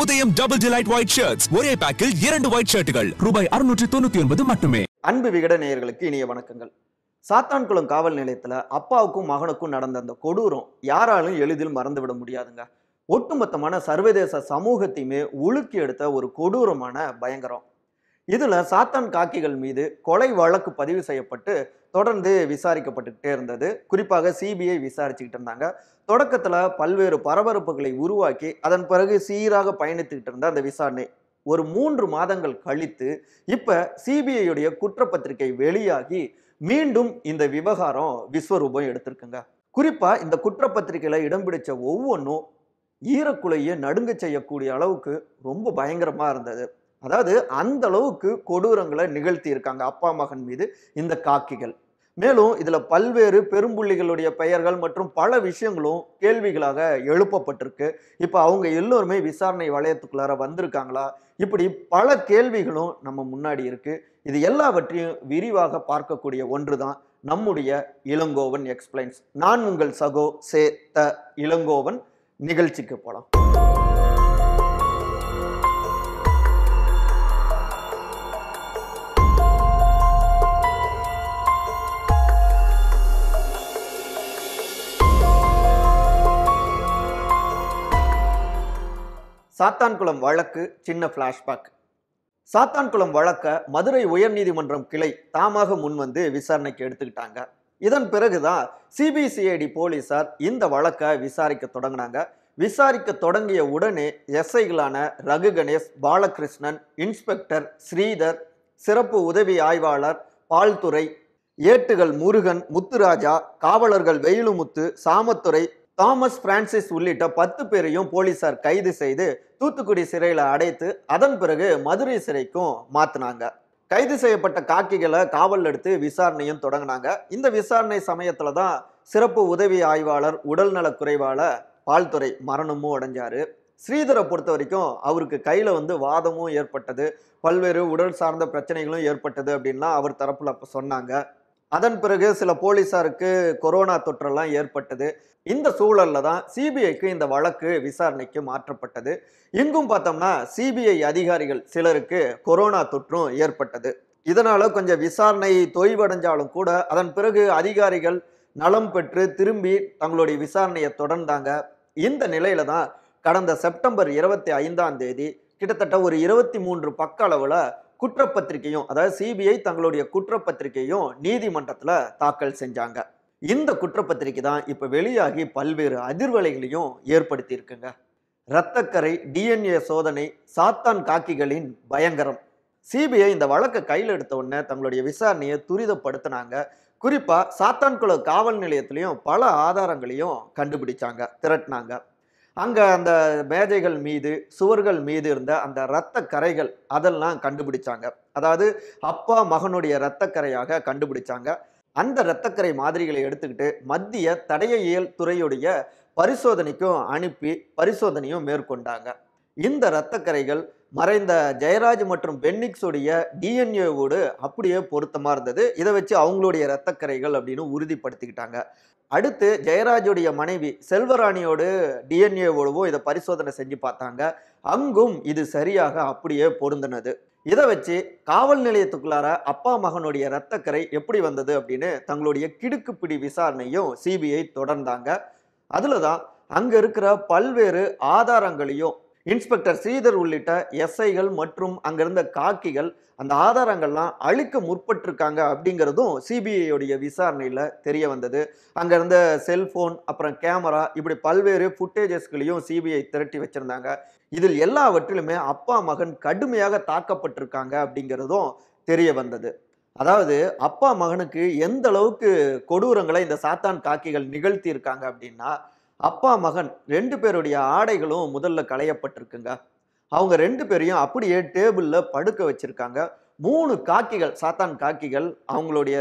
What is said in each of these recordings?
உதயம் double delight white shirts ஒரே பேக்கில் இரண்டு ஒயிட் ஷர்ட்டுகள் ரூபாய் அறுநூற்றி தொண்ணூற்றி ஒன்பது மட்டுமே அன்பு விகட நேயர்களுக்கு இனிய வணக்கங்கள் சாத்தான்குளம் காவல் நிலையத்தில் அப்பாவுக்கும் மகனுக்கும் நடந்த அந்த கொடூரம் யாராலும் எளிதில் மறந்துவிட முடியாதுங்க ஒட்டுமொத்தமான சர்வதேச சமூகத்தையுமே உலுக்கி எடுத்த ஒரு கொடூரமான பயங்கரம் இதில் சாத்தான் காக்கிகள் மீது கொலை வழக்கு பதிவு செய்யப்பட்டு தொடர்ந்து விசாரிக்கப்பட்டுக்கிட்டே இருந்தது குறிப்பாக சிபிஐ விசாரிச்சுக்கிட்டு இருந்தாங்க தொடக்கத்தில் பல்வேறு பரபரப்புகளை உருவாக்கி அதன் பிறகு சீராக பயணித்துக்கிட்டு இருந்த அந்த விசாரணை ஒரு மூன்று மாதங்கள் கழித்து இப்போ சிபிஐயுடைய குற்றப்பத்திரிகை வெளியாகி மீண்டும் இந்த விவகாரம் விஸ்வரூபம் எடுத்திருக்குங்க குறிப்பாக இந்த குற்றப்பத்திரிகையில் இடம் பிடிச்ச ஒவ்வொன்றும் ஈரக்குலையை நடுங்க செய்யக்கூடிய அளவுக்கு ரொம்ப பயங்கரமாக இருந்தது அதாவது அந்த அளவுக்கு கொடூரங்களை நிகழ்த்தி இருக்காங்க அப்பா மகன் மீது இந்த காக்கிகள் மேலும் இதில் பல்வேறு பெரும்புள்ளிகளுடைய பெயர்கள் மற்றும் பல விஷயங்களும் கேள்விகளாக எழுப்பப்பட்டிருக்கு இப்போ அவங்க எல்லோருமே விசாரணை வளையத்துக்குள்ளார வந்திருக்காங்களா இப்படி பல கேள்விகளும் நம்ம முன்னாடி இருக்குது இது எல்லாவற்றையும் விரிவாக பார்க்கக்கூடிய ஒன்று தான் நம்முடைய இளங்கோவன் எக்ஸ்பிளைன்ஸ் நான் உங்கள் சகோ சே த இளங்கோவன் நிகழ்ச்சிக்கு போகலாம் சாத்தான்குளம் வழக்கு சின்ன ஃப்ளாஷ்பேக் சாத்தான்குளம் வழக்க மதுரை உயர்நீதிமன்றம் கிளை தாமாக முன்வந்து விசாரணைக்கு எடுத்துக்கிட்டாங்க இதன் பிறகுதான் சிபிசிஐடி போலீசார் இந்த வழக்கை விசாரிக்க தொடங்கினாங்க விசாரிக்க தொடங்கிய உடனே எஸ்ஐகளான ரகு கணேஷ் பாலகிருஷ்ணன் இன்ஸ்பெக்டர் ஸ்ரீதர் சிறப்பு உதவி ஆய்வாளர் பால்துறை ஏட்டுகள் முருகன் முத்துராஜா காவலர்கள் வெயிலுமுத்து சாமத்துறை தாமஸ் பிரான்சிஸ் உள்ளிட்ட பத்து பேரையும் போலீசார் கைது செய்து தூத்துக்குடி சிறையில் அடைத்து அதன் பிறகு மதுரை சிறைக்கும் மாத்தினாங்க கைது செய்யப்பட்ட காக்கிகளை காவல் எடுத்து விசாரணையும் தொடங்கினாங்க இந்த விசாரணை சமயத்துல தான் சிறப்பு உதவி ஆய்வாளர் உடல்நல குறைவால பால்துறை மரணமும் அடைஞ்சாரு ஸ்ரீதரை பொறுத்த வரைக்கும் அவருக்கு கையில் வந்து வாதமும் ஏற்பட்டது பல்வேறு உடல் சார்ந்த பிரச்சனைகளும் ஏற்பட்டது அப்படின்லாம் அவர் தரப்பில் அப்போ சொன்னாங்க அதன் பிறகு சில போலீசாருக்கு கொரோனா தொற்றெல்லாம் ஏற்பட்டது இந்த சூழலில் தான் சிபிஐக்கு இந்த வழக்கு விசாரணைக்கு மாற்றப்பட்டது இங்கும் பார்த்தோம்னா சிபிஐ அதிகாரிகள் சிலருக்கு கொரோனா தொற்றும் ஏற்பட்டது இதனால் கொஞ்சம் விசாரணை தொய்வடைஞ்சாலும் கூட அதன் பிறகு அதிகாரிகள் நலம் பெற்று திரும்பி தங்களுடைய விசாரணையை தொடர்ந்தாங்க இந்த நிலையில தான் கடந்த செப்டம்பர் இருபத்தி ஐந்தாம் தேதி கிட்டத்தட்ட ஒரு இருபத்தி மூன்று பக்க அளவில் குற்றப்பத்திரிகையும் அதாவது சிபிஐ தங்களுடைய குற்றப்பத்திரிகையும் நீதிமன்றத்தில் தாக்கல் செஞ்சாங்க இந்த குற்றப்பத்திரிக்கை தான் இப்போ வெளியாகி பல்வேறு அதிர்வலைகளையும் ஏற்படுத்தி இருக்குங்க இரத்தக்கரை டிஎன்ஏ சோதனை சாத்தான் காக்கிகளின் பயங்கரம் சிபிஐ இந்த வழக்கை கையில் எடுத்த உடனே தங்களுடைய விசாரணையை துரிதப்படுத்தினாங்க குறிப்பாக சாத்தான்குள காவல் நிலையத்திலையும் பல ஆதாரங்களையும் கண்டுபிடிச்சாங்க திரட்டினாங்க அங்கே அந்த மேஜைகள் மீது சுவர்கள் மீது இருந்த அந்த இரத்த கரைகள் அதெல்லாம் கண்டுபிடிச்சாங்க அதாவது அப்பா மகனுடைய இரத்தக்கரையாக கண்டுபிடிச்சாங்க அந்த இரத்தக்கரை மாதிரிகளை எடுத்துக்கிட்டு மத்திய தடையியல் துறையுடைய பரிசோதனைக்கும் அனுப்பி பரிசோதனையும் மேற்கொண்டாங்க இந்த இரத்தக்கரைகள் மறைந்த ஜெயராஜ் மற்றும் பென்னிக்ஸுடைய டிஎன்ஏவோடு அப்படியே பொருத்தமாக இருந்தது இதை வச்சு அவங்களுடைய இரத்தக்கரைகள் அப்படின்னு உறுதிப்படுத்திக்கிட்டாங்க அடுத்து ஜெயராஜுடைய மனைவி செல்வராணியோடு டிஎன்ஏவோடவும் இதை பரிசோதனை செஞ்சு பார்த்தாங்க அங்கும் இது சரியாக அப்படியே பொருந்தினது இதை வச்சு காவல் நிலையத்துக்குள்ளார அப்பா மகனுடைய ரத்தக்கரை எப்படி வந்தது அப்படின்னு தங்களுடைய கிடுக்குப்பிடி விசாரணையும் சிபிஐ தொடர்ந்தாங்க அதுல தான் அங்கே இருக்கிற பல்வேறு ஆதாரங்களையும் இன்ஸ்பெக்டர் ஸ்ரீதர் உள்ளிட்ட எஸ்ஐகள் மற்றும் அங்கிருந்த காக்கிகள் அந்த ஆதாரங்கள்லாம் அழிக்க முற்பட்டிருக்காங்க அப்படிங்கிறதும் சிபிஐயோடைய விசாரணையில் தெரிய வந்தது இருந்த செல்ஃபோன் அப்புறம் கேமரா இப்படி பல்வேறு ஃபுட்டேஜஸ்களையும் சிபிஐ திரட்டி வச்சுருந்தாங்க இதில் எல்லாவற்றிலுமே அப்பா மகன் கடுமையாக தாக்கப்பட்டிருக்காங்க அப்படிங்கிறதும் தெரிய வந்தது அதாவது அப்பா மகனுக்கு எந்த அளவுக்கு கொடூரங்களை இந்த சாத்தான் காக்கிகள் நிகழ்த்தி இருக்காங்க அப்படின்னா அப்பா மகன் ரெண்டு பேருடைய ஆடைகளும் முதல்ல களையப்பட்டிருக்குங்க அவங்க ரெண்டு பேரையும் அப்படியே டேபிளில் படுக்க வச்சிருக்காங்க மூணு காக்கிகள் சாத்தான் காக்கிகள் அவங்களுடைய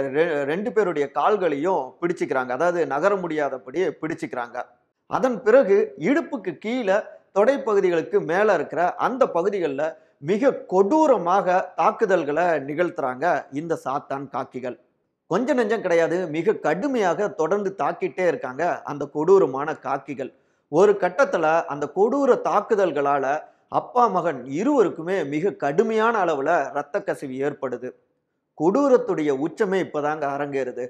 ரெண்டு பேருடைய கால்களையும் பிடிச்சிக்கிறாங்க அதாவது நகர முடியாதபடி பிடிச்சிக்கிறாங்க அதன் பிறகு இடுப்புக்கு கீழே தொடை பகுதிகளுக்கு மேலே இருக்கிற அந்த பகுதிகளில் மிக கொடூரமாக தாக்குதல்களை நிகழ்த்துறாங்க இந்த சாத்தான் காக்கிகள் கொஞ்சம் நெஞ்சம் கிடையாது மிக கடுமையாக தொடர்ந்து தாக்கிட்டே இருக்காங்க அந்த கொடூரமான காக்கிகள் ஒரு கட்டத்தில் அந்த கொடூர தாக்குதல்களால் அப்பா மகன் இருவருக்குமே மிக கடுமையான அளவில் இரத்த கசிவு ஏற்படுது கொடூரத்துடைய உச்சமே இப்போதாங்க அரங்கேறுது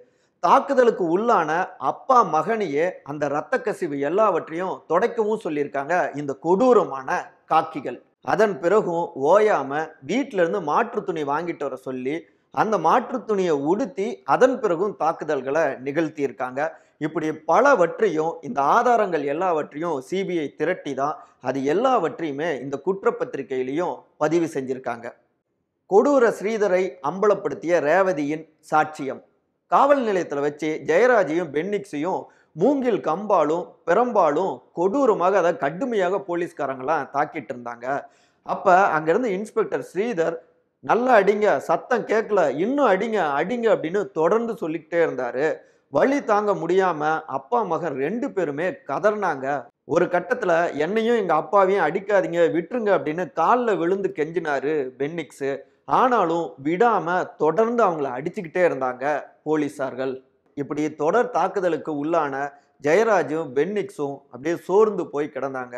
தாக்குதலுக்கு உள்ளான அப்பா மகனையே அந்த இரத்த கசிவு எல்லாவற்றையும் தொடக்கவும் சொல்லியிருக்காங்க இந்த கொடூரமான காக்கிகள் அதன் பிறகும் ஓயாம வீட்டிலிருந்து மாற்று துணி வாங்கிட்டு வர சொல்லி அந்த மாற்று துணியை உடுத்தி அதன் பிறகும் தாக்குதல்களை நிகழ்த்தியிருக்காங்க இப்படி பலவற்றையும் இந்த ஆதாரங்கள் எல்லாவற்றையும் சிபிஐ திரட்டி தான் அது எல்லாவற்றையுமே இந்த குற்றப்பத்திரிகையிலையும் பதிவு செஞ்சிருக்காங்க கொடூர ஸ்ரீதரை அம்பலப்படுத்திய ரேவதியின் சாட்சியம் காவல் நிலையத்தில் வச்சு ஜெயராஜையும் பென்னிக்ஸையும் மூங்கில் கம்பாலும் பெரம்பாலும் கொடூரமாக அதை கடுமையாக போலீஸ்காரங்களாம் தாக்கிட்டு இருந்தாங்க அப்போ அங்கேருந்து இன்ஸ்பெக்டர் ஸ்ரீதர் நல்லா அடிங்க சத்தம் கேட்கல இன்னும் அடிங்க அடிங்க அப்படின்னு தொடர்ந்து சொல்லிக்கிட்டே இருந்தார் வழி தாங்க முடியாமல் அப்பா மகன் ரெண்டு பேருமே கதறினாங்க ஒரு கட்டத்தில் என்னையும் எங்கள் அப்பாவையும் அடிக்காதீங்க விட்டுருங்க அப்படின்னு காலில் விழுந்து கெஞ்சினாரு பென்னிக்ஸு ஆனாலும் விடாமல் தொடர்ந்து அவங்கள அடிச்சுக்கிட்டே இருந்தாங்க போலீஸார்கள் இப்படி தொடர் தாக்குதலுக்கு உள்ளான ஜெயராஜும் பென்னிக்ஸும் அப்படியே சோர்ந்து போய் கிடந்தாங்க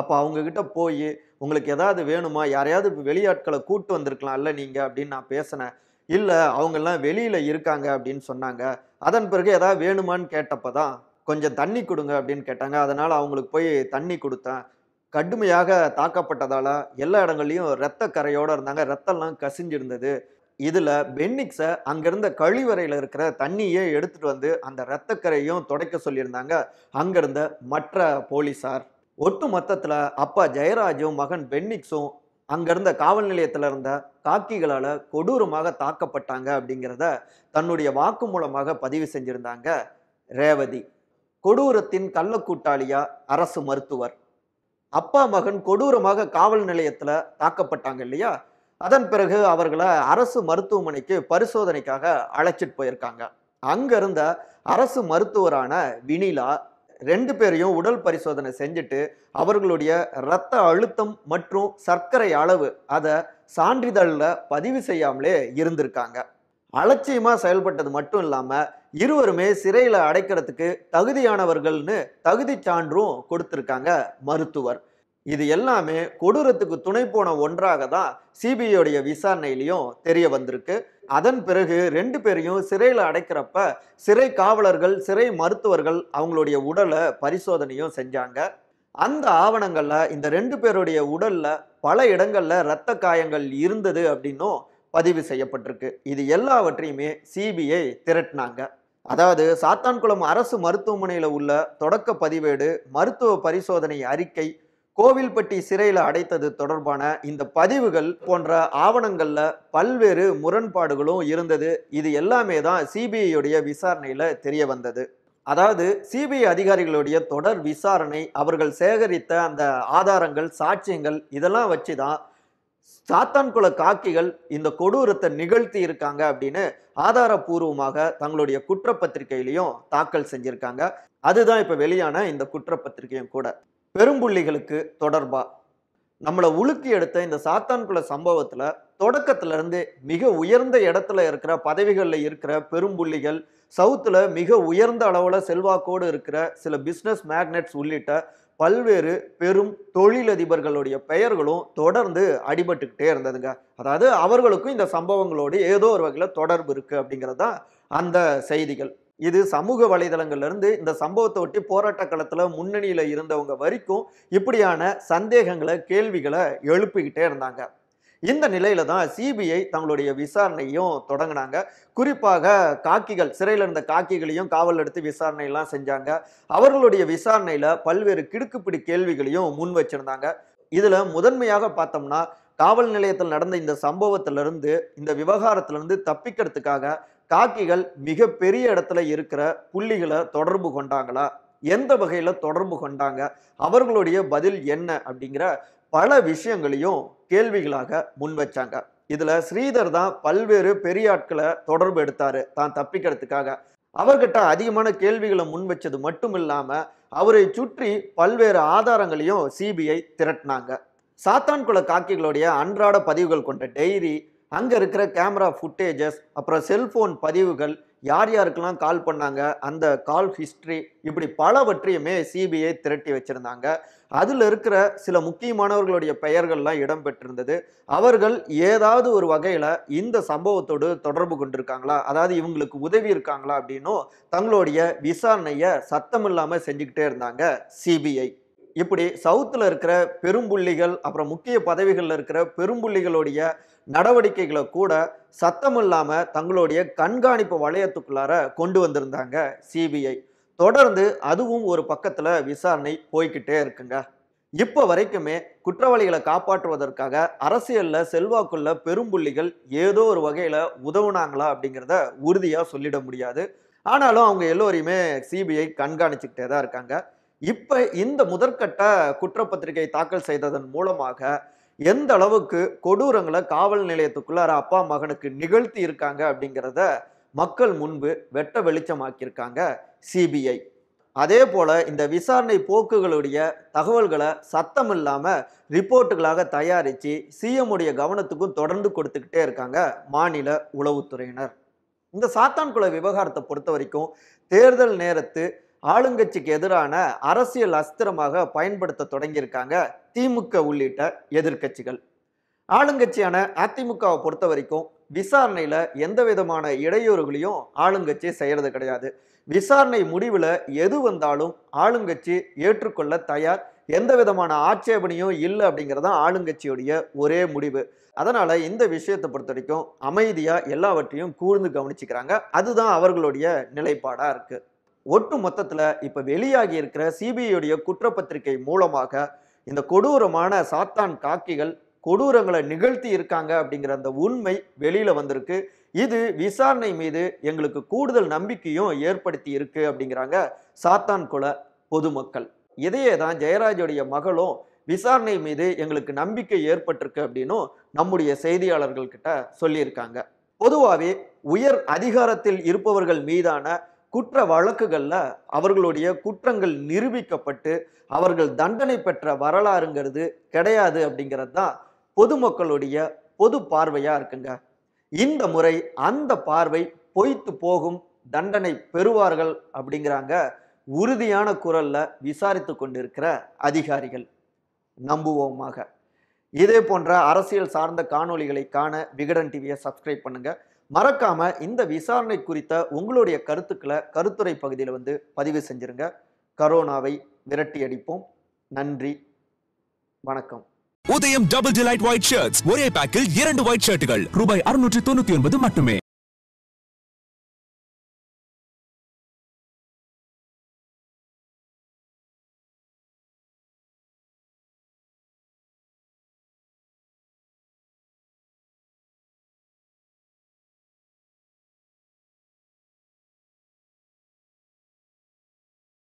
அப்போ அவங்கக்கிட்ட போய் உங்களுக்கு எதாவது வேணுமா யாரையாவது வெளியாட்களை கூப்பிட்டு இல்லை நீங்கள் அப்படின்னு நான் பேசினேன் இல்லை அவங்கெல்லாம் வெளியில் இருக்காங்க அப்படின்னு சொன்னாங்க அதன் பிறகு ஏதாவது வேணுமான்னு கேட்டப்போ தான் கொஞ்சம் தண்ணி கொடுங்க அப்படின்னு கேட்டாங்க அதனால் அவங்களுக்கு போய் தண்ணி கொடுத்தேன் கடுமையாக தாக்கப்பட்டதால் எல்லா இடங்கள்லையும் இரத்த கரையோடு இருந்தாங்க ரத்தம்லாம் கசிஞ்சிருந்தது இதில் பென்னிக்ஸை அங்கேருந்த கழிவறையில் இருக்கிற தண்ணியே எடுத்துகிட்டு வந்து அந்த இரத்தக்கரையும் துடைக்க சொல்லியிருந்தாங்க அங்கேருந்த மற்ற போலீஸார் ஒட்டு மொத்தத்தில் அப்பா ஜெயராஜும் மகன் பென்னிக்ஸும் அங்கேருந்த காவல் நிலையத்தில் இருந்த காக்கிகளால் கொடூரமாக தாக்கப்பட்டாங்க அப்படிங்கிறத தன்னுடைய வாக்கு மூலமாக பதிவு செஞ்சுருந்தாங்க ரேவதி கொடூரத்தின் கள்ளக்கூட்டாளியா அரசு மருத்துவர் அப்பா மகன் கொடூரமாக காவல் நிலையத்தில் தாக்கப்பட்டாங்க இல்லையா அதன் பிறகு அவர்களை அரசு மருத்துவமனைக்கு பரிசோதனைக்காக அழைச்சிட்டு போயிருக்காங்க அங்கிருந்த அரசு மருத்துவரான வினிலா ரெண்டு பேரையும் உடல் பரிசோதனை செஞ்சுட்டு அவர்களுடைய இரத்த அழுத்தம் மற்றும் சர்க்கரை அளவு அதை சான்றிதழில் பதிவு செய்யாமலே இருந்திருக்காங்க அலட்சியமாக செயல்பட்டது மட்டும் இல்லாமல் இருவருமே சிறையில் அடைக்கிறதுக்கு தகுதியானவர்கள்னு தகுதி சான்றும் கொடுத்துருக்காங்க மருத்துவர் இது எல்லாமே கொடூரத்துக்கு துணை போன ஒன்றாக தான் சிபிஐடைய விசாரணையிலையும் தெரிய வந்திருக்கு அதன் பிறகு ரெண்டு பேரையும் சிறையில் அடைக்கிறப்ப சிறை காவலர்கள் சிறை மருத்துவர்கள் அவங்களுடைய உடலை பரிசோதனையும் செஞ்சாங்க அந்த ஆவணங்களில் இந்த ரெண்டு பேருடைய உடலில் பல இடங்களில் இரத்த காயங்கள் இருந்தது அப்படின்னும் பதிவு செய்யப்பட்டிருக்கு இது எல்லாவற்றையுமே சிபிஐ திரட்டினாங்க அதாவது சாத்தான்குளம் அரசு மருத்துவமனையில் உள்ள தொடக்க பதிவேடு மருத்துவ பரிசோதனை அறிக்கை கோவில்பட்டி சிறையில் அடைத்தது தொடர்பான இந்த பதிவுகள் போன்ற ஆவணங்களில் பல்வேறு முரண்பாடுகளும் இருந்தது இது எல்லாமே தான் சிபிஐயுடைய விசாரணையில் தெரிய வந்தது அதாவது சிபிஐ அதிகாரிகளுடைய தொடர் விசாரணை அவர்கள் சேகரித்த அந்த ஆதாரங்கள் சாட்சியங்கள் இதெல்லாம் வச்சு தான் சாத்தான் குல காக்கிகள் இந்த கொடூரத்தை நிகழ்த்தி இருக்காங்க அப்படின்னு ஆதாரபூர்வமாக தங்களுடைய குற்றப்பத்திரிகையிலையும் தாக்கல் செஞ்சிருக்காங்க அதுதான் இப்போ வெளியான இந்த குற்றப்பத்திரிகையும் கூட பெரும்புள்ளிகளுக்கு தொடர்பா நம்மளை உலுக்கி எடுத்த இந்த சாத்தான்குல சம்பவத்தில் இருந்து மிக உயர்ந்த இடத்துல இருக்கிற பதவிகளில் இருக்கிற பெரும்புள்ளிகள் சவுத்தில் மிக உயர்ந்த அளவில் செல்வாக்கோடு இருக்கிற சில பிஸ்னஸ் மேக்னெட்ஸ் உள்ளிட்ட பல்வேறு பெரும் தொழிலதிபர்களுடைய பெயர்களும் தொடர்ந்து அடிபட்டுக்கிட்டே இருந்ததுங்க அதாவது அவர்களுக்கும் இந்த சம்பவங்களோடு ஏதோ ஒரு வகையில் தொடர்பு இருக்குது அப்படிங்கிறது தான் அந்த செய்திகள் இது சமூக வலைதளங்கள்லேருந்து இந்த சம்பவத்தை ஒட்டி போராட்ட களத்தில் முன்னணியில் இருந்தவங்க வரைக்கும் இப்படியான சந்தேகங்களை கேள்விகளை எழுப்பிக்கிட்டே இருந்தாங்க இந்த நிலையில தான் சிபிஐ தங்களுடைய விசாரணையும் தொடங்கினாங்க குறிப்பாக காக்கிகள் சிறையில் இருந்த காக்கிகளையும் காவல் எடுத்து விசாரணையெல்லாம் செஞ்சாங்க அவர்களுடைய விசாரணையில் பல்வேறு கிடுக்குப்பிடி கேள்விகளையும் முன் வச்சிருந்தாங்க இதில் முதன்மையாக பார்த்தோம்னா காவல் நிலையத்தில் நடந்த இந்த சம்பவத்திலிருந்து இந்த விவகாரத்திலிருந்து தப்பிக்கிறதுக்காக காக்கிகள் மிகப்பெரிய இடத்துல இருக்கிற புள்ளிகளை தொடர்பு கொண்டாங்களா எந்த வகையில் தொடர்பு கொண்டாங்க அவர்களுடைய பதில் என்ன அப்படிங்கிற பல விஷயங்களையும் கேள்விகளாக முன்வச்சாங்க இதுல ஸ்ரீதர் தான் பல்வேறு பெரிய ஆட்களை தொடர்பு எடுத்தாரு தான் தப்பிக்கிறதுக்காக அவர்கிட்ட அதிகமான கேள்விகளை முன் வச்சது மட்டும் இல்லாம அவரை சுற்றி பல்வேறு ஆதாரங்களையும் சிபிஐ திரட்டினாங்க சாத்தான்குள காக்கிகளுடைய அன்றாட பதிவுகள் கொண்ட டைரி அங்க இருக்கிற கேமரா ஃபுட்டேஜஸ் அப்புறம் செல்போன் பதிவுகள் யார் யாருக்கெல்லாம் கால் பண்ணாங்க அந்த கால் ஹிஸ்ட்ரி இப்படி பலவற்றையுமே சிபிஐ திரட்டி வச்சுருந்தாங்க அதில் இருக்கிற சில முக்கியமானவர்களுடைய பெயர்கள்லாம் இடம்பெற்றிருந்தது அவர்கள் ஏதாவது ஒரு வகையில் இந்த சம்பவத்தோடு தொடர்பு கொண்டிருக்காங்களா அதாவது இவங்களுக்கு உதவி இருக்காங்களா அப்படின்னும் தங்களுடைய விசாரணையை சத்தமில்லாமல் செஞ்சுக்கிட்டே இருந்தாங்க சிபிஐ இப்படி சவுத்தில் இருக்கிற பெரும்புள்ளிகள் அப்புறம் முக்கிய பதவிகளில் இருக்கிற பெரும்புள்ளிகளுடைய நடவடிக்கைகளை கூட சத்தம் இல்லாமல் தங்களுடைய கண்காணிப்பு வளையத்துக்குள்ளார கொண்டு வந்திருந்தாங்க சிபிஐ தொடர்ந்து அதுவும் ஒரு பக்கத்தில் விசாரணை போய்கிட்டே இருக்குங்க இப்போ வரைக்குமே குற்றவாளிகளை காப்பாற்றுவதற்காக அரசியலில் செல்வாக்குள்ள பெரும்புள்ளிகள் ஏதோ ஒரு வகையில் உதவுனாங்களா அப்படிங்கிறத உறுதியாக சொல்லிட முடியாது ஆனாலும் அவங்க எல்லோரையுமே சிபிஐ கண்காணிச்சுக்கிட்டே தான் இருக்காங்க இப்போ இந்த முதற்கட்ட குற்றப்பத்திரிகை தாக்கல் செய்ததன் மூலமாக எந்த அளவுக்கு கொடூரங்களை காவல் நிலையத்துக்குள்ளார அப்பா மகனுக்கு நிகழ்த்தி இருக்காங்க அப்படிங்கிறத மக்கள் முன்பு வெட்ட வெளிச்சமாக்கியிருக்காங்க சிபிஐ அதே போல் இந்த விசாரணை போக்குகளுடைய தகவல்களை சத்தம் இல்லாமல் ரிப்போர்ட்டுகளாக தயாரித்து சிஎம்முடைய கவனத்துக்கும் தொடர்ந்து கொடுத்துக்கிட்டே இருக்காங்க மாநில உளவுத்துறையினர் இந்த சாத்தான்குள விவகாரத்தை பொறுத்த வரைக்கும் தேர்தல் நேரத்து ஆளுங்கட்சிக்கு எதிரான அரசியல் அஸ்திரமாக பயன்படுத்த தொடங்கியிருக்காங்க திமுக உள்ளிட்ட எதிர்கட்சிகள் ஆளுங்கட்சியான அதிமுகவை பொறுத்த வரைக்கும் விசாரணையில் எந்த விதமான இடையூறுகளையும் ஆளுங்கட்சி செய்கிறது கிடையாது விசாரணை முடிவில் எது வந்தாலும் ஆளுங்கட்சி ஏற்றுக்கொள்ள தயார் எந்த விதமான ஆட்சேபனையும் இல்லை அப்படிங்கிறது தான் ஆளுங்கட்சியுடைய ஒரே முடிவு அதனால் இந்த விஷயத்தை பொறுத்த வரைக்கும் அமைதியாக எல்லாவற்றையும் கூர்ந்து கவனிச்சுக்கிறாங்க அதுதான் அவர்களுடைய நிலைப்பாடாக இருக்குது ஒட்டு மொத்தத்தில் இப்போ வெளியாகி இருக்கிற சிபிஐடைய குற்றப்பத்திரிகை மூலமாக இந்த கொடூரமான சாத்தான் காக்கிகள் கொடூரங்களை நிகழ்த்தி இருக்காங்க அப்படிங்கிற அந்த உண்மை வெளியில் வந்திருக்கு இது விசாரணை மீது எங்களுக்கு கூடுதல் நம்பிக்கையும் ஏற்படுத்தி இருக்கு அப்படிங்கிறாங்க சாத்தான் குல பொதுமக்கள் இதையே தான் ஜெயராஜுடைய மகளும் விசாரணை மீது எங்களுக்கு நம்பிக்கை ஏற்பட்டிருக்கு அப்படின்னும் நம்முடைய செய்தியாளர்கள்கிட்ட சொல்லியிருக்காங்க பொதுவாகவே உயர் அதிகாரத்தில் இருப்பவர்கள் மீதான குற்ற வழக்குகளில் அவர்களுடைய குற்றங்கள் நிரூபிக்கப்பட்டு அவர்கள் தண்டனை பெற்ற வரலாறுங்கிறது கிடையாது அப்படிங்கிறது தான் பொதுமக்களுடைய பொது பார்வையாக இருக்குங்க இந்த முறை அந்த பார்வை பொய்த்து போகும் தண்டனை பெறுவார்கள் அப்படிங்கிறாங்க உறுதியான குரலில் விசாரித்து கொண்டிருக்கிற அதிகாரிகள் நம்புவோமாக இதே போன்ற அரசியல் சார்ந்த காணொளிகளை காண விகடன் டிவியை சப்ஸ்கிரைப் பண்ணுங்கள் மறக்காம இந்த விசாரணை குறித்த உங்களுடைய கருத்துக்களை கருத்துரை பகுதியில் வந்து பதிவு செஞ்சிருங்க கரோனாவை விரட்டி அடிப்போம் நன்றி வணக்கம் உதயம் டபுள் டிலைட் ஒயிட் ஷர்ட்ஸ் ஒரே பேக்கில் இரண்டு ஒயிட் ஷர்ட்டுகள் ரூபாய் அறுநூற்றி தொண்ணூத்தி ஒன்பது மட்டுமே